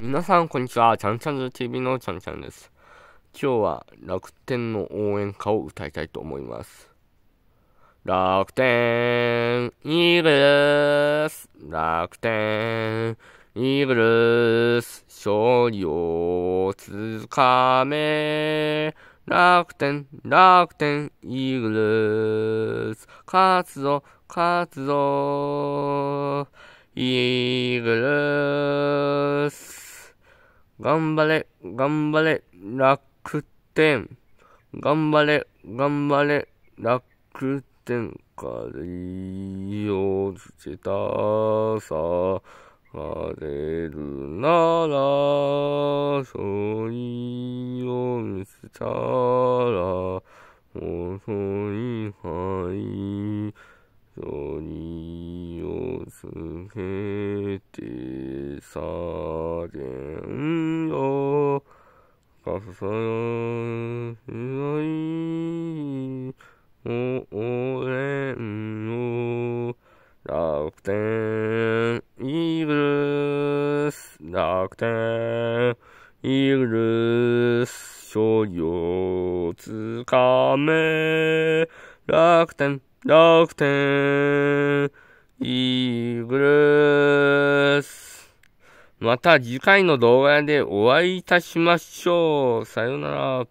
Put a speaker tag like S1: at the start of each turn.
S1: 皆さん、こんにちは。ちゃんちゃんズ TV のちゃんちゃんです。今日は楽天の応援歌を歌いたいと思います。楽天イーグルス楽天イーグルス勝利をつかめ楽天楽天イーグルス勝つぞ勝つぞイーグルス頑張れ、頑張れ、楽天。頑張れ、頑張れ、楽天からをつけたさ。晴れるなら、そういを見せたら、遅い範囲、そういをつけてさ。人を重ねない応援を楽天イーグルス楽天イーグルス勝利をつかめ楽天楽天イーグルスまた次回の動画でお会いいたしましょう。さようなら。